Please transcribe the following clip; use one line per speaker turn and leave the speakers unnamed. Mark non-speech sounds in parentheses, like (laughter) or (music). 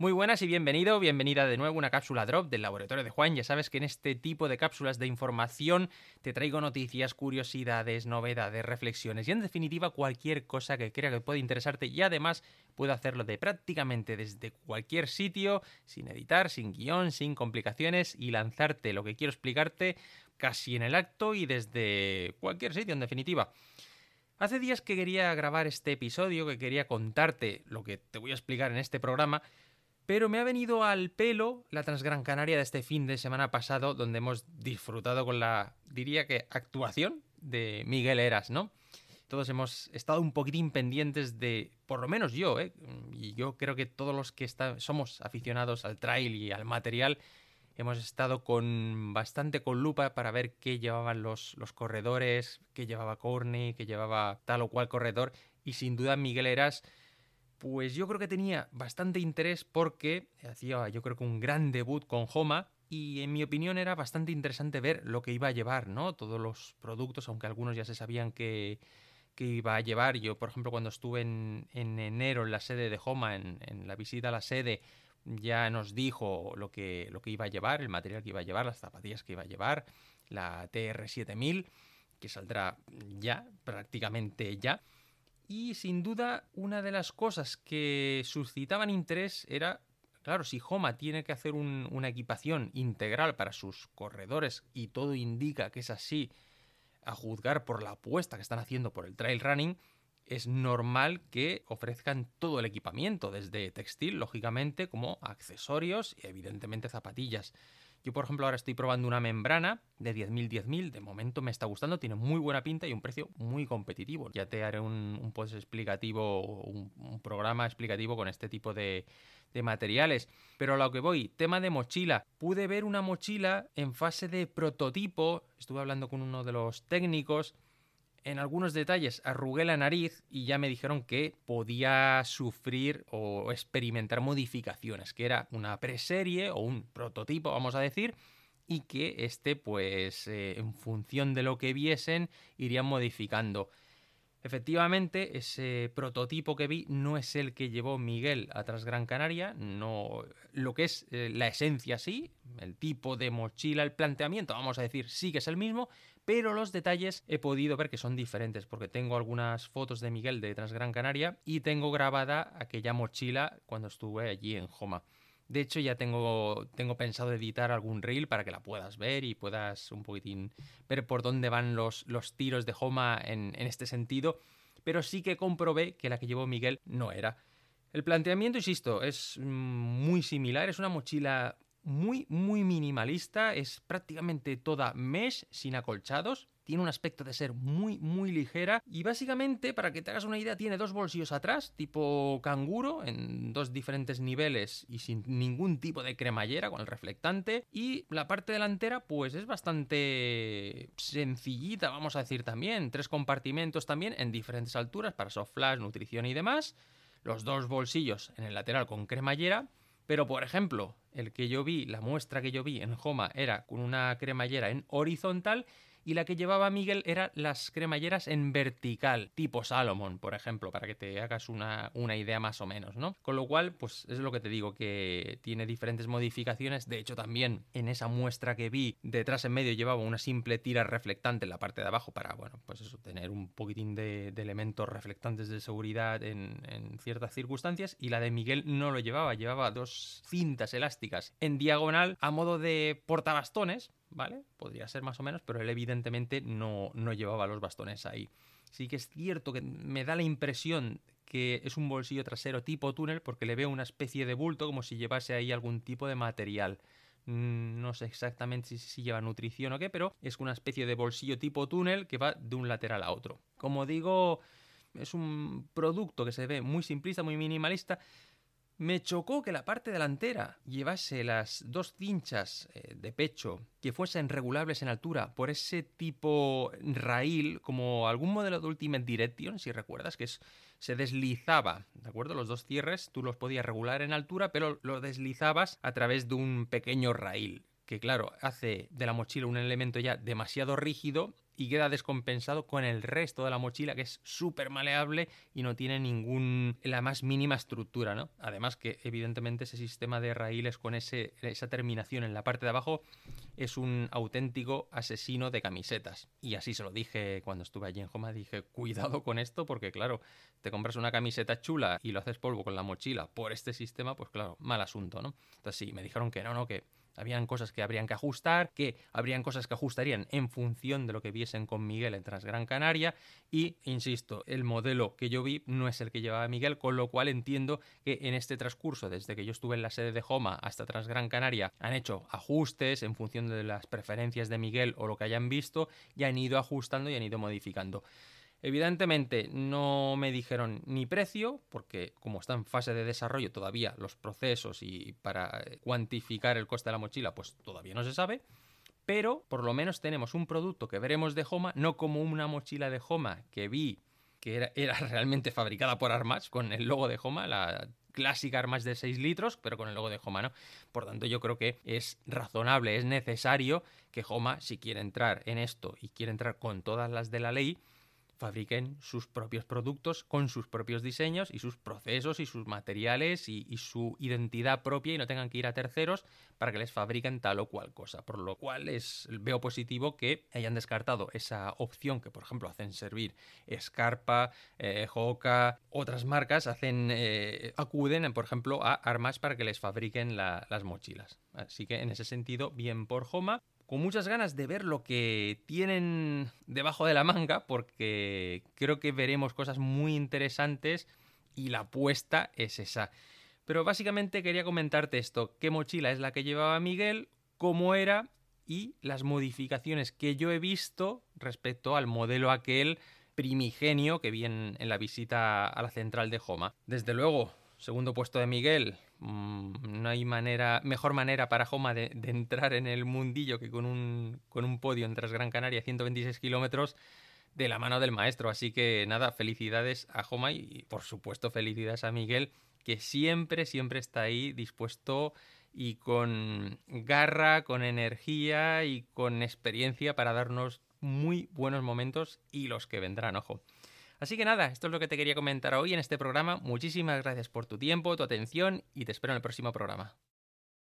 Muy buenas y bienvenido, bienvenida de nuevo a una cápsula drop del laboratorio de Juan. Ya sabes que en este tipo de cápsulas de información te traigo noticias, curiosidades, novedades, reflexiones y en definitiva cualquier cosa que crea que puede interesarte y además puedo hacerlo de prácticamente desde cualquier sitio, sin editar, sin guión, sin complicaciones y lanzarte lo que quiero explicarte casi en el acto y desde cualquier sitio en definitiva. Hace días que quería grabar este episodio, que quería contarte lo que te voy a explicar en este programa, pero me ha venido al pelo la Transgran Canaria de este fin de semana pasado, donde hemos disfrutado con la, diría que, actuación de Miguel Eras, ¿no? Todos hemos estado un poquitín pendientes de, por lo menos yo, ¿eh? y yo creo que todos los que somos aficionados al trail y al material, hemos estado con bastante con lupa para ver qué llevaban los, corredores, qué llevaba Corny, qué llevaba tal o cual corredor, y sin duda Miguel Eras pues yo creo que tenía bastante interés porque hacía yo creo que un gran debut con Homa y en mi opinión era bastante interesante ver lo que iba a llevar, ¿no? Todos los productos, aunque algunos ya se sabían que, iba a llevar. Yo, por ejemplo, cuando estuve en, enero en la sede de Homa, en, la visita a la sede, ya nos dijo lo que, lo que iba a llevar, el material que iba a llevar, las zapatillas que iba a llevar, la TR7000, que saldrá ya, prácticamente ya. Y sin duda, una de las cosas que suscitaban interés era, claro, si Homa tiene que hacer una equipación integral para sus corredores, y todo indica que es así, a juzgar por la apuesta que están haciendo por el trail running, es normal que ofrezcan todo el equipamiento, desde textil, lógicamente, como accesorios y evidentemente zapatillas. Yo, por ejemplo, ahora estoy probando una membrana de 10.000, 10.000. De momento me está gustando, tiene muy buena pinta y un precio muy competitivo. Ya te haré un, un post explicativo, un, un, programa explicativo con este tipo de, de materiales. Pero a lo que voy, tema de mochila. Pude ver una mochila en fase de prototipo. Estuve hablando con uno de los técnicos en algunos detalles arrugué la nariz y ya me dijeron que podía sufrir o experimentar modificaciones, que era una preserie o un prototipo, vamos a decir, y que este, pues, eh, en función de lo que viesen, irían modificando. Efectivamente, ese prototipo que vi no es el que llevó Miguel a Trasgran Canaria, no lo que es eh, la esencia sí, el tipo de mochila, el planteamiento, vamos a decir, sí que es el mismo, pero los detalles he podido ver que son diferentes porque tengo algunas fotos de Miguel de Trasgran Canaria y tengo grabada aquella mochila cuando estuve allí en Joma. De hecho, ya tengo, tengo pensado editar algún reel para que la puedas ver y puedas un poquitín ver por dónde van los, los tiros de Homa en, en este sentido. Pero sí que comprobé que la que llevó Miguel no era. El planteamiento, insisto, es mm, muy similar. Es una mochila muy, muy minimalista, es prácticamente toda mesh, sin acolchados, tiene un aspecto de ser muy, muy ligera y básicamente, para que te hagas una idea, tiene dos bolsillos atrás, tipo canguro, en dos diferentes niveles y sin ningún tipo de cremallera con el reflectante y la parte delantera pues es bastante sencillita, vamos a decir también, tres compartimentos también en diferentes alturas para soft flash, nutrición y demás, los dos bolsillos en el lateral con cremallera pero, por ejemplo, el que yo vi, la muestra que yo vi en Homa era con una cremallera en horizontal y la que llevaba Miguel era las cremalleras en vertical, tipo Salomon, por ejemplo, para que te hagas una, una idea más o menos, ¿no? Con lo cual, pues es lo que te digo, que tiene diferentes modificaciones. De hecho, también en esa muestra que vi, detrás en medio llevaba una simple tira reflectante en la parte de abajo para, bueno, pues eso, tener un poquitín de, elementos reflectantes de seguridad en, en ciertas circunstancias. Y la de Miguel no lo llevaba, llevaba dos cintas elásticas en diagonal a modo de portabastones ¿vale? Podría ser más o menos, pero él evidentemente no, llevaba los bastones ahí. Sí que es cierto que me da la impresión que es un bolsillo trasero tipo túnel porque le veo una especie de bulto como si llevase ahí algún tipo de material. Mm, no sé exactamente si, si, lleva nutrición o qué, pero es una especie de bolsillo tipo túnel que va de un lateral a otro. Como digo, es un producto que se ve muy simplista, muy minimalista, me chocó que la parte delantera llevase las dos cinchas eh, de pecho que fuesen regulables en altura por ese tipo rail, como algún modelo de Ultimate Direction, si recuerdas, que se deslizaba, ¿de acuerdo? Los dos cierres tú los podías regular en altura, pero lo deslizabas a través de un pequeño raíl que claro, hace de la mochila un elemento ya demasiado rígido y queda descompensado con el resto de la mochila que es súper maleable y no tiene ningún la más mínima estructura, ¿no? Además que evidentemente ese sistema de raíles con ese, esa terminación en la parte de abajo es un auténtico asesino de camisetas. Y así se lo dije cuando estuve allí en Homa. dije, cuidado con esto porque claro, te compras una camiseta chula y lo haces polvo con la mochila por este sistema, pues claro, mal asunto, ¿no? Entonces sí, me dijeron que no, no, que habían cosas que habrían que ajustar, que habrían cosas que ajustarían en función de lo que viesen con Miguel en Transgran Canaria y, insisto, el modelo que yo vi no es el que llevaba Miguel, con lo cual entiendo que en este transcurso, desde que yo estuve en la sede de Joma hasta Transgran Canaria, han hecho ajustes en función de las preferencias de Miguel o lo que hayan visto y han ido ajustando y han ido modificando. Evidentemente no me dijeron ni precio, porque como está en fase de desarrollo todavía los procesos y para eh, cuantificar el coste de la mochila, pues todavía no se sabe. Pero por lo menos tenemos un producto que veremos de Homa, no como una mochila de Homa que vi que era, (laughs) realmente fabricada por Armas con el logo de Homa, la clásica armas de 6 litros, pero con el logo de Homa, ¿no? Por tanto, yo creo que es razonable, es necesario que Homa, si quiere entrar en esto y quiere entrar con todas las de la ley, fabriquen sus propios productos con sus propios diseños y sus procesos y sus materiales y, su identidad propia y no tengan que ir a terceros para que les fabriquen tal o cual cosa. Por lo cual es, veo positivo que hayan descartado esa opción que, por ejemplo, hacen servir Scarpa, eh, Hoka, otras marcas hacen, eh, acuden, por ejemplo, a armas para que les fabriquen las mochilas. Así que en ese sentido, bien por Homa con muchas ganas de ver lo que tienen debajo de la manga, porque creo que veremos cosas muy interesantes y la apuesta es esa. Pero básicamente quería comentarte esto, qué mochila es la que llevaba Miguel, cómo era y las modificaciones que yo he visto respecto al modelo aquel primigenio que vi en, la visita a la central de Joma. Desde luego, segundo puesto de Miguel, Mm, no hay manera, mejor manera para Joma de, entrar en el mundillo que con un, con un podio en Transgran Canaria, 126 kilómetros, de la mano del maestro. Así que nada, felicidades a Joma y por supuesto felicidades a Miguel, que siempre, siempre está ahí dispuesto y con garra, con energía y con experiencia para darnos muy buenos momentos y los que vendrán, ojo. Así que nada, esto es lo que te quería comentar hoy en este programa. Muchísimas gracias por tu tiempo, tu atención y te espero en el próximo programa.